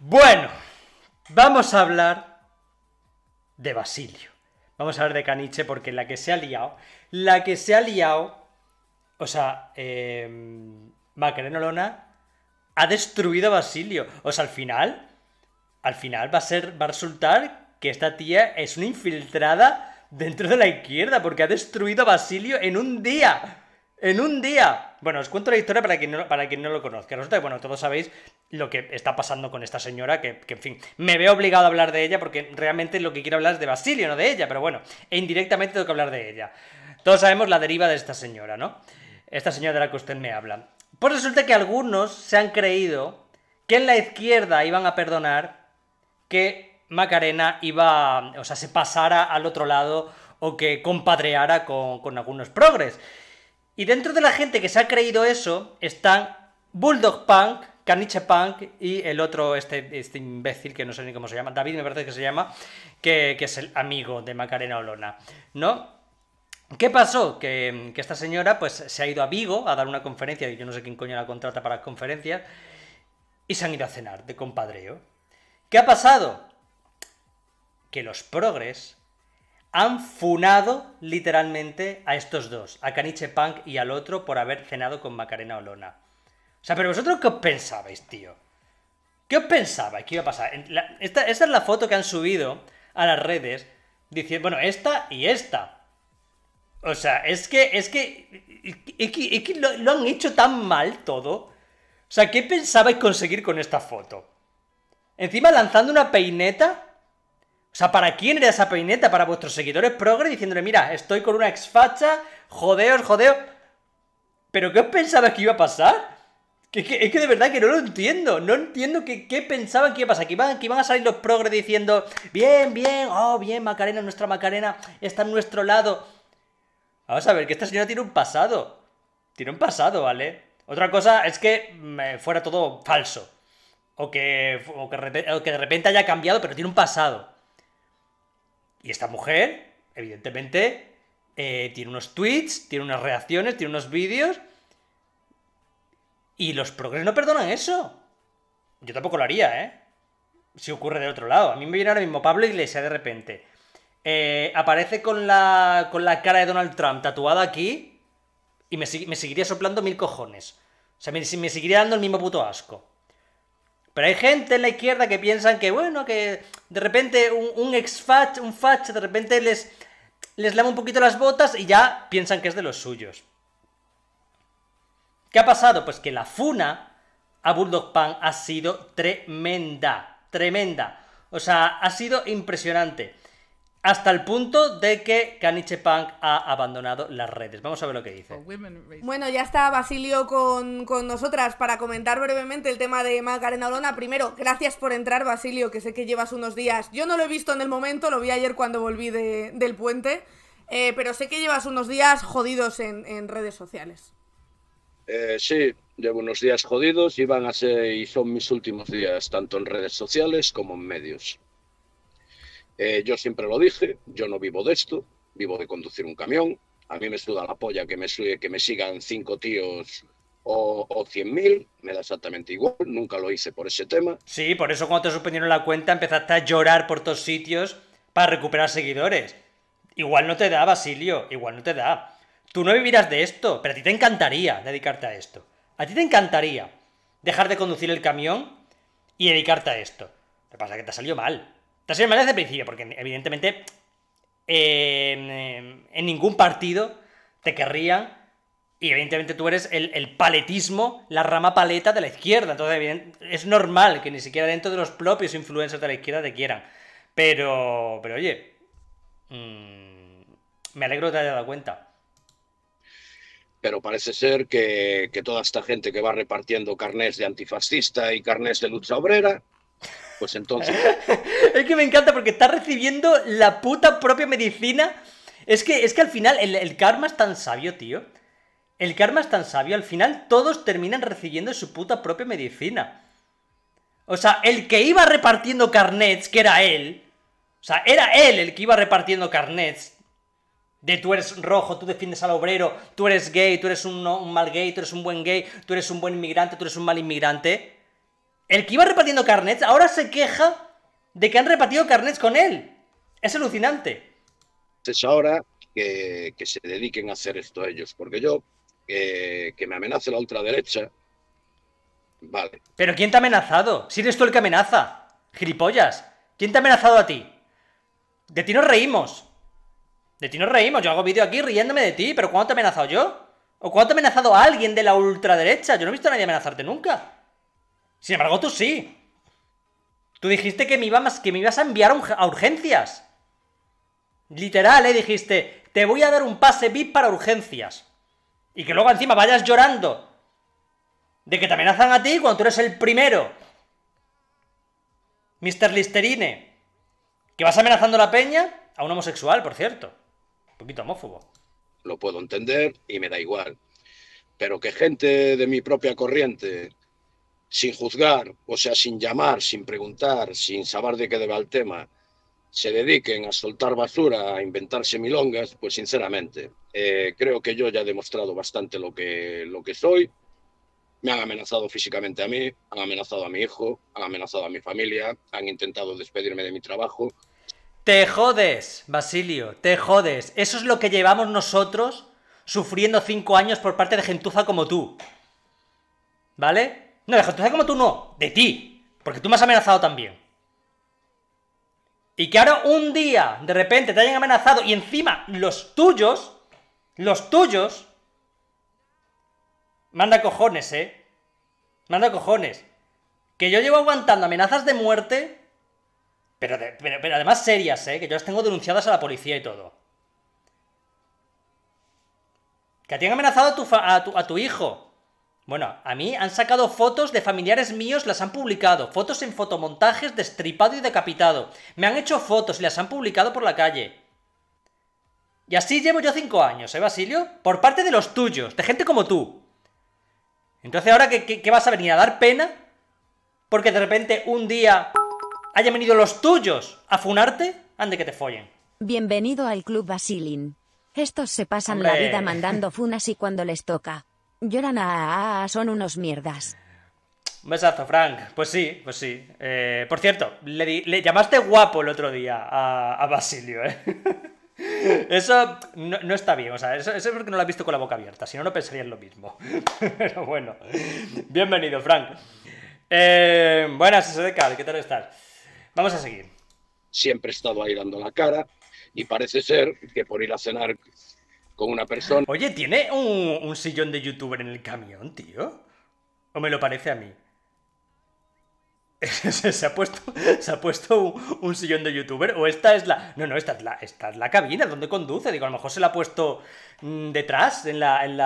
Bueno, vamos a hablar de Basilio. Vamos a hablar de Caniche porque la que se ha liado, la que se ha liado, o sea, em, Macarena Lona ha destruido a Basilio. O sea, al final, al final va a ser, va a resultar que esta tía es una infiltrada dentro de la izquierda porque ha destruido a Basilio en un día. En un día. Bueno, os cuento la historia para quien no, para quien no lo conozca. Resulta que, bueno, todos sabéis lo que está pasando con esta señora, que, en fin, me veo obligado a hablar de ella porque realmente lo que quiero hablar es de Basilio, no de ella, pero bueno, e indirectamente tengo que hablar de ella. Todos sabemos la deriva de esta señora, ¿no? Esta señora de la que usted me habla. Pues resulta que algunos se han creído que en la izquierda iban a perdonar que Macarena iba, o sea, se pasara al otro lado o que compadreara con, con algunos progres. Y dentro de la gente que se ha creído eso están Bulldog Punk, Caniche Punk y el otro, este, este imbécil que no sé ni cómo se llama, David me parece que se llama, que, es el amigo de Macarena Olona, ¿no? ¿Qué pasó? Que, esta señora pues se ha ido a Vigo a dar una conferencia, y yo no sé quién coño la contrata para las conferencias, y se han ido a cenar de compadreo. ¿Qué ha pasado? Que los progres han funado literalmente a estos dos, a Caniche Punk y al otro, por haber cenado con Macarena Olona. O sea, pero vosotros qué os pensabais, tío. ¿Qué os pensabais que iba a pasar? esta, es la foto que han subido a las redes diciendo, bueno, esta y esta. O sea, es que, es que, lo, lo, han hecho tan mal todo. O sea, ¿qué pensabais conseguir con esta foto? Encima lanzando una peineta. O sea, ¿para quién era esa peineta? Para vuestros seguidores progres diciéndole, mira, estoy con una exfacha, jodeos, jodeos. ¿Pero qué os pensabais que iba a pasar? es que de verdad que no lo entiendo. No entiendo qué pensaban que iba a pasar. Que iban, a salir los progres diciendo, bien, bien, oh, bien, Macarena, nuestra Macarena está a nuestro lado. Vamos a ver, que esta señora tiene un pasado. Tiene un pasado, ¿vale? Otra cosa es que mm, eh, fuera todo falso. O que, o que, de repente haya cambiado, pero tiene un pasado. Y esta mujer, evidentemente, eh, tiene unos tweets, tiene unas reacciones, tiene unos vídeos y los progres no perdonan eso. Yo tampoco lo haría, ¿eh? Si ocurre del otro lado. A mí me viene ahora mismo Pablo Iglesias de repente. Eh, aparece con la, con la cara de Donald Trump tatuada aquí y me, seguiría soplando mil cojones. O sea, me, seguiría dando el mismo puto asco. Pero hay gente en la izquierda que piensan que, bueno, que de repente un, ex fach, un fach, de repente les, les lava un poquito las botas y ya piensan que es de los suyos. ¿Qué ha pasado? Pues que la funa a Bulldog Punk ha sido tremenda, tremenda. O sea, ha sido impresionante. Hasta el punto de que Caniche Punk ha abandonado las redes. Vamos a ver lo que dice. Bueno, ya está Basilio con, nosotras para comentar brevemente el tema de Magarena Olona. Primero, gracias por entrar, Basilio, que sé que llevas unos días. Yo no lo he visto en el momento, lo vi ayer cuando volví del puente. Eh, pero sé que llevas unos días jodidos en, en redes sociales. Eh, sí, llevo unos días jodidos y a ser y son mis últimos días, tanto en redes sociales como en medios. Eh, yo siempre lo dije, yo no vivo de esto, vivo de conducir un camión. A mí me suda la polla que me, que me sigan cinco tíos o, cien mil, me da exactamente igual, nunca lo hice por ese tema. Sí, por eso cuando te suspendieron la cuenta empezaste a llorar por todos sitios para recuperar seguidores. Igual no te da, Basilio, igual no te da. Tú no vivirás de esto, pero a ti te encantaría dedicarte a esto. A ti te encantaría dejar de conducir el camión y dedicarte a esto. Lo que pasa es que te ha salido mal. Te ha salido mal desde el principio, porque evidentemente em, em, en ningún partido te querrían y evidentemente tú eres el, paletismo, la rama paleta de la izquierda. Entonces, es normal que ni siquiera dentro de los propios influencers de la izquierda te quieran. Pero, pero oye, mm, me alegro de que te hayas dado cuenta pero parece ser que, toda esta gente que va repartiendo carnets de antifascista y carnets de lucha obrera, pues entonces... es que me encanta porque está recibiendo la puta propia medicina. Es que, es que al final el, el karma es tan sabio, tío. El karma es tan sabio, al final todos terminan recibiendo su puta propia medicina. O sea, el que iba repartiendo carnets, que era él, o sea, era él el que iba repartiendo carnets, de tú eres rojo, tú defiendes al obrero, tú eres gay, tú eres un, mal gay, tú eres un buen gay, tú eres un buen inmigrante, tú eres un mal inmigrante. El que iba repartiendo carnets ahora se queja de que han repartido carnets con él. Es alucinante. Es ahora que, se dediquen a hacer esto a ellos, porque yo, que me amenace la ultraderecha, vale. Pero ¿quién te ha amenazado? Si eres tú el que amenaza, gilipollas. ¿Quién te ha amenazado a ti? De ti nos reímos. De ti nos reímos, yo hago vídeo aquí riéndome de ti, pero ¿cuándo te he amenazado yo? ¿O cuándo te ha amenazado a alguien de la ultraderecha? Yo no he visto a nadie amenazarte nunca. Sin embargo, tú sí. Tú dijiste que me, ibas, que me ibas a enviar a urgencias. Literal, ¿eh? Dijiste, te voy a dar un pase VIP para urgencias. Y que luego encima vayas llorando. De que te amenazan a ti cuando tú eres el primero. Mr. Listerine. Que vas amenazando a la peña a un homosexual, por cierto. Un poquito homófobo. Lo puedo entender y me da igual. Pero que gente de mi propia corriente, sin juzgar, o sea, sin llamar, sin preguntar, sin saber de qué deba el tema, se dediquen a soltar basura, a inventarse milongas, pues sinceramente, eh, creo que yo ya he demostrado bastante lo que, lo que soy. Me han amenazado físicamente a mí, han amenazado a mi hijo, han amenazado a mi familia, han intentado despedirme de mi trabajo. Te jodes, Basilio, te jodes. Eso es lo que llevamos nosotros sufriendo cinco años por parte de gentuza como tú. ¿Vale? No, de gentuza como tú no, de ti. Porque tú me has amenazado también. Y que ahora un día, de repente, te hayan amenazado y encima los tuyos, los tuyos, manda cojones, ¿eh? Manda cojones. Que yo llevo aguantando amenazas de muerte pero, además serias, ¿eh? Que yo las tengo denunciadas a la policía y todo. Que te han amenazado a tu, a, tu, hijo. Bueno, a mí han sacado fotos de familiares míos, las han publicado. Fotos en fotomontajes destripado y decapitado. Me han hecho fotos y las han publicado por la calle. Y así llevo yo cinco años, ¿eh, Basilio? Por parte de los tuyos, de gente como tú. Entonces, ¿ahora qué vas a venir? ¿A dar pena? Porque de repente un día hayan venido los tuyos a funarte antes que te follen. Bienvenido al club Basilin. Estos se pasan la vida mandando funas y cuando les toca. Lloran a, son unos mierdas. Un besazo, Frank. Pues sí, pues sí. Eh, por cierto, le, llamaste guapo el otro día a, Basilio, ¿eh? Eso no, está bien, o sea, eso, es porque no lo has visto con la boca abierta, si no, no pensarías lo mismo. Pero bueno, bienvenido, Frank. Eh, buenas, SDK, ¿qué tal estás? Vamos a seguir. Siempre he estado ahí dando la cara y parece ser que por ir a cenar con una persona... Oye, ¿tiene un, sillón de youtuber en el camión, tío? ¿O me lo parece a mí? se ha puesto, se ha puesto un, sillón de youtuber. O esta es la. No, no, esta es la, esta es la cabina donde conduce. Digo, a lo mejor se la ha puesto mm, detrás, en, en,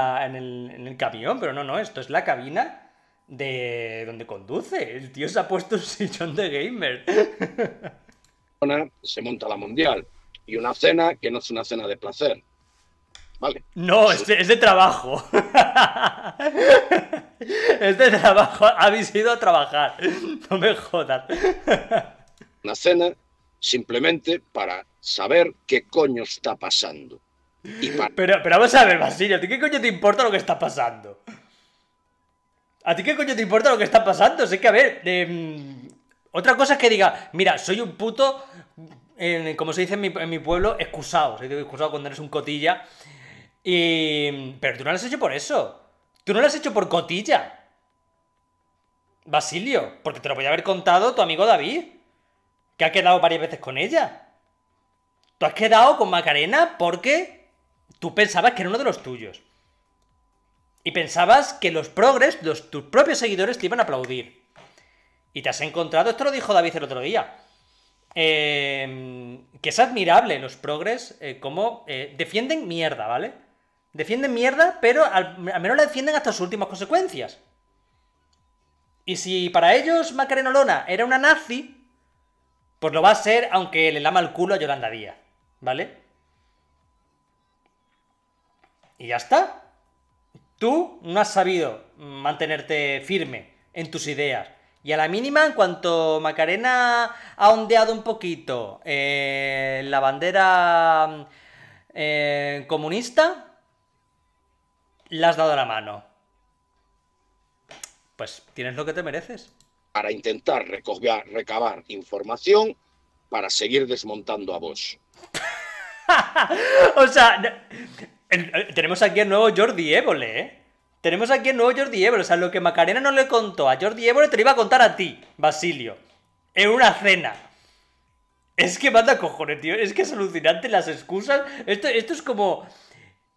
en el camión, pero no, no, esto es la cabina de donde conduce. El tío se ha puesto un sillón de gamer. Se monta la mundial y una cena que no es una cena de placer. Vale. No, es de, trabajo. es de trabajo. Habéis ido a trabajar. No me jodas. Una cena simplemente para saber qué coño está pasando. pero, pero vamos a ver, Basilio, ¿qué coño te importa lo que está pasando? ¿A ti qué coño te importa lo que está pasando? sé que, a ver, mm, otra cosa es que diga, mira, soy un puto, como se dice en mi, pueblo, excusado. Soy excusado cuando eres un cotilla. pero tú no lo has hecho por eso. Tú no lo has hecho por cotilla. Basilio, porque te lo podía haber contado tu amigo David, que ha quedado varias veces con ella. Tú has quedado con Macarena porque tú pensabas que era uno de los tuyos. Y pensabas que los progres, los, tus propios seguidores, te iban a aplaudir. Y te has encontrado, esto lo dijo David el otro día, em, que es admirable los progres, eh, como eh, defienden mierda, ¿vale? Defienden mierda, pero al, menos la defienden hasta sus últimas consecuencias. Y si para ellos Macarena Lona era una nazi, pues lo va a ser aunque le lama el culo a Yolanda Díaz, ¿vale? Y ya está. Tú no has sabido mantenerte firme en tus ideas. Y a la mínima, en cuanto Macarena ha ondeado un poquito eh, la bandera eh, comunista, le has dado la mano. Pues tienes lo que te mereces. Para intentar recoger, recabar información para seguir desmontando a vos. o sea, eh, tenemos aquí el nuevo Jordi Évole, ¿eh? Tenemos aquí el nuevo Jordi Évole. O sea, lo que Macarena no le contó a Jordi Évole te lo iba a contar a ti, Basilio. En una cena. Es que manda cojones, tío. Es que es alucinante las excusas. Esto, es como.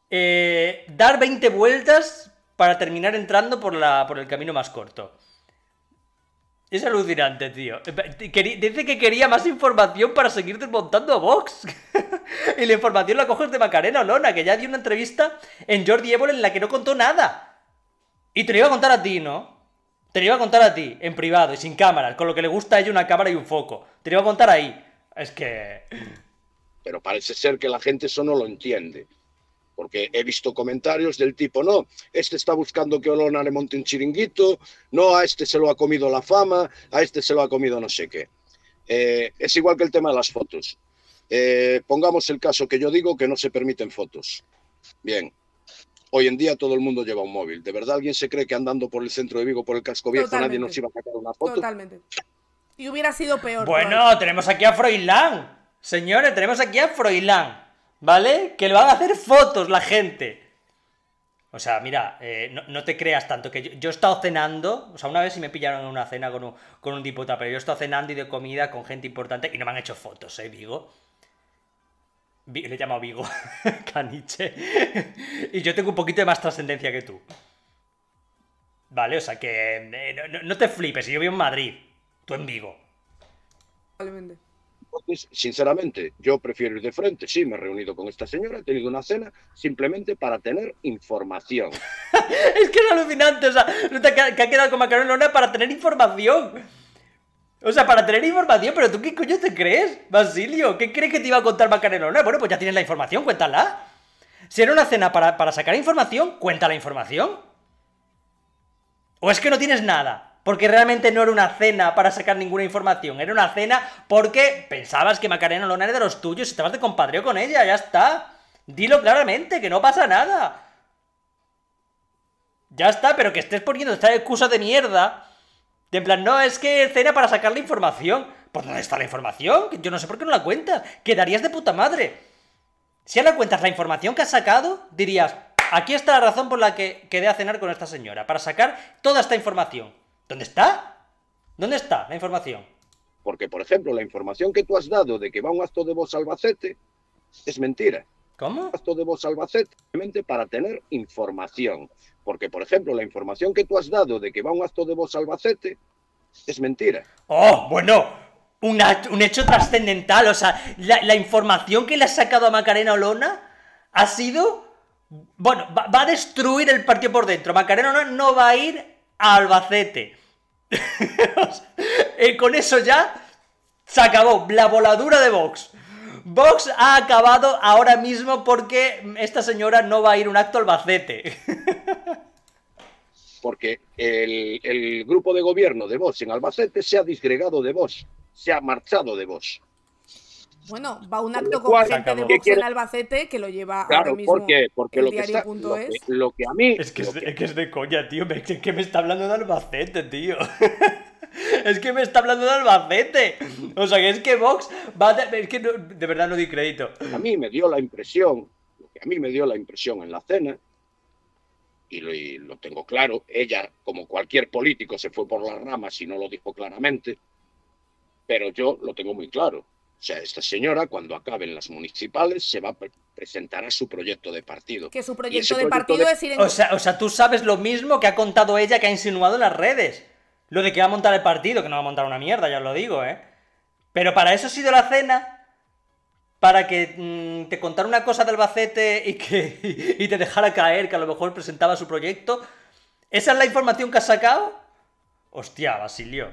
Eh, dar 20 vueltas para terminar entrando por, la, por el camino más corto. Es alucinante, tío. Dice que quería más información para seguir desmontando a Vox. y la información la coges de Macarena Olona, que ya dio una entrevista en Jordi Évole en la que no contó nada. Y te lo iba a contar a ti, ¿no? Te lo iba a contar a ti, en privado y sin cámaras, con lo que le gusta a ella una cámara y un foco. Te lo iba a contar ahí. Es que... Pero parece ser que la gente eso no lo entiende porque he visto comentarios del tipo, no, este está buscando que Olona le monte un chiringuito, no, a este se lo ha comido la fama, a este se lo ha comido no sé qué. Eh, es igual que el tema de las fotos. Eh, pongamos el caso que yo digo que no se permiten fotos. Bien, Hoy en día todo el mundo lleva un móvil. ¿De verdad alguien se cree que andando por el centro de Vigo, por el casco viejo, nadie nos iba a sacar una foto? Totalmente. Y hubiera sido peor. Bueno, tenemos aquí a Froilán. Señores, tenemos aquí a Froilán. ¿vale? Que le van a hacer fotos la gente. O sea, mira, eh, no, te creas tanto que yo, he estado cenando, o sea, una vez sí me pillaron en una cena con un, con diputado, pero yo he estado cenando y de comida con gente importante y no me han hecho fotos, ¿eh, Vigo? le he llamado Vigo, caniche. y yo tengo un poquito de más trascendencia que tú. Vale, o sea que eh, no, te flipes, yo vivo en Madrid, tú en Vigo. Entonces, sinceramente, yo prefiero ir de frente. Sí, me he reunido con esta señora, he tenido una cena simplemente para tener información. es que es alucinante, o sea, que ha quedado con Macarena Lona para tener información. O sea, para tener información, pero tú qué coño te crees, Basilio? ¿Qué crees que te iba a contar Macarena Lona? Bueno, pues ya tienes la información, cuéntala. Si era una cena para, para sacar información, cuenta la información. ¿O es que no tienes nada? Porque realmente no era una cena para sacar ninguna información, era una cena porque pensabas que Macarena Lona era de los tuyos y estabas de compadreo con ella, ya está. Dilo claramente, que no pasa nada. Ya está, pero que estés poniendo esta excusa de mierda. De en plan, no, es que cena para sacar la información. ¿Por dónde está la información? Yo no sé por qué no la cuentas. Quedarías de puta madre. Si ahora cuentas la información que has sacado, dirías, aquí está la razón por la que quedé a cenar con esta señora, para sacar toda esta información. ¿Dónde está? ¿Dónde está la información? Porque, por ejemplo, la información que tú has dado de que va un acto de voz Albacete es mentira. ¿Cómo? acto de voz Albacete simplemente para tener información. Porque, por ejemplo, la información que tú has dado de que va un acto de voz Albacete es mentira. Oh, bueno, un hecho trascendental. O sea, la, información que le ha sacado a Macarena Olona ha sido. Bueno, va, va a destruir el partido por dentro. Macarena Olona no va a ir a Albacete. con eso ya se acabó la voladura de Vox. Vox ha acabado ahora mismo porque esta señora no va a ir un acto albacete. porque el, el, grupo de gobierno de Vox en Albacete se ha disgregado de Vox, se ha marchado de Vox. Bueno, va un acto con gente de en Albacete que lo lleva claro, mismo porque, lo, que a mí... Es que es, de, que... es, de, coña, tío. es que me está hablando de Albacete, tío. es que me está hablando de Albacete. O sea, que es que Vox va Es que de verdad no di crédito. A mí me dio la impresión, lo que a mí me dio la impresión en la cena, y lo, y lo tengo claro, ella, como cualquier político, se fue por las ramas y no lo dijo claramente, pero yo lo tengo muy claro o sea, esta señora, cuando acaben las municipales, se va a presentar a su proyecto de partido. Que su proyecto de partido es ir o, sea, o sea, tú sabes lo mismo que ha contado ella, que ha insinuado en las redes. Lo de que va a montar el partido, que no va a montar una mierda, ya os lo digo, ¿eh? Pero para eso ha sido la cena, para que mm, te contara una cosa de Albacete y que te dejara caer que a lo mejor presentaba su proyecto. ¿Esa es la información que has sacado? Hostia, Basilio.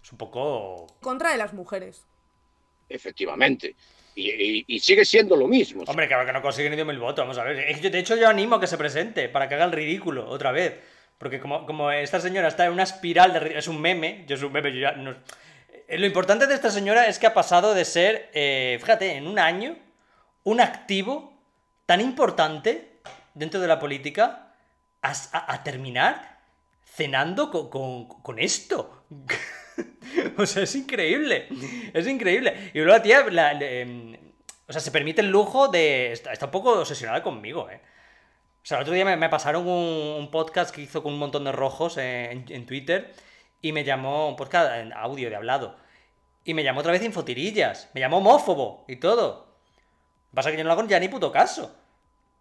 Es un poco... Contra de las mujeres efectivamente. Y, sigue siendo lo mismo. Hombre, claro que no consigue ni mil votos, vamos a ver. De hecho, yo animo a que se presente para que haga el ridículo otra vez. Porque como, como esta señora está en una espiral de... Es un meme, yo es un meme, eh, Lo importante de esta señora es que ha pasado de ser, eh, fíjate, en un año, un activo tan importante dentro de la política a, terminar cenando con, con, con esto. o sea, es increíble. Es increíble. Y luego la tía, em, o sea, se permite el lujo de... Está, un poco obsesionada conmigo, ¿eh? O sea, el otro día me, pasaron un, podcast que hizo con un montón de rojos en, Twitter y me llamó, un podcast en audio de hablado, y me llamó otra vez infotirillas, me llamó homófobo y todo. pasa que yo no lo hago ya ni puto caso.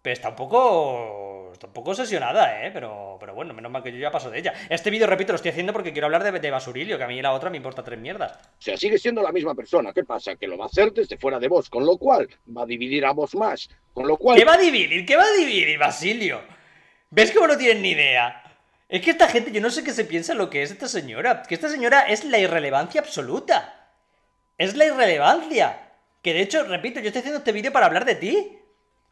Pero está un poco un pues tampoco obsesionada, ¿eh? Pero, pero bueno, menos mal que yo ya paso de ella. Este vídeo, repito, lo estoy haciendo porque quiero hablar de, de Basurilio, que a mí la otra me importa tres mierdas. O sea, sigue siendo la misma persona. ¿Qué pasa? Que lo va a hacer desde fuera de vos, con lo cual va a dividir a vos más. Con lo cual... ¿Qué va a dividir? ¿Qué va a dividir, Basilio? ¿Ves cómo no tienes ni idea? Es que esta gente, yo no sé qué se piensa lo que es esta señora. Que esta señora es la irrelevancia absoluta. Es la irrelevancia. Que de hecho, repito, yo estoy haciendo este vídeo para hablar de ti.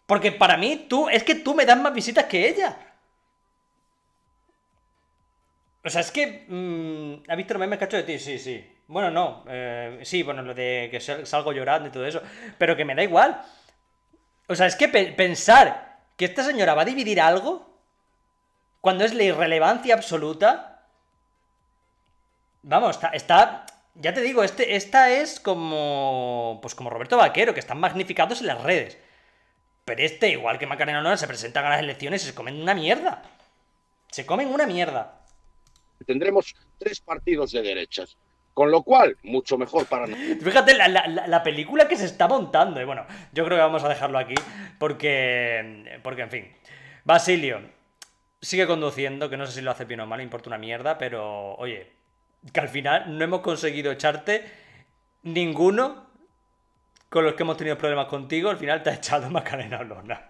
Porque para mí, tú, es que tú me das más visitas que ella. O sea, es que. Mm, ¿Ha visto me cacho cacho de ti? Sí, sí. Bueno, no. Eh, sí, bueno, lo de que salgo llorando y todo eso. Pero que me da igual. O sea, es que pensar que esta señora va a dividir algo cuando es la irrelevancia absoluta. Vamos, está. está ya te digo, este, esta es como. Pues como Roberto Vaquero, que están magnificados en las redes. Pero este, igual que Macarena Olona, se presentan a las elecciones y se comen una mierda. Se comen una mierda. Tendremos tres partidos de derechas. Con lo cual, mucho mejor para nosotros. Fíjate la, la, película que se está montando. Y eh. bueno, yo creo que vamos a dejarlo aquí porque, porque en fin. Basilio sigue conduciendo, que no sé si lo hace bien o mal, importa una mierda, pero oye, que al final no hemos conseguido echarte ninguno con los que hemos tenido problemas contigo, al final te ha echado más Macarena lona.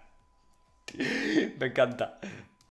Me encanta.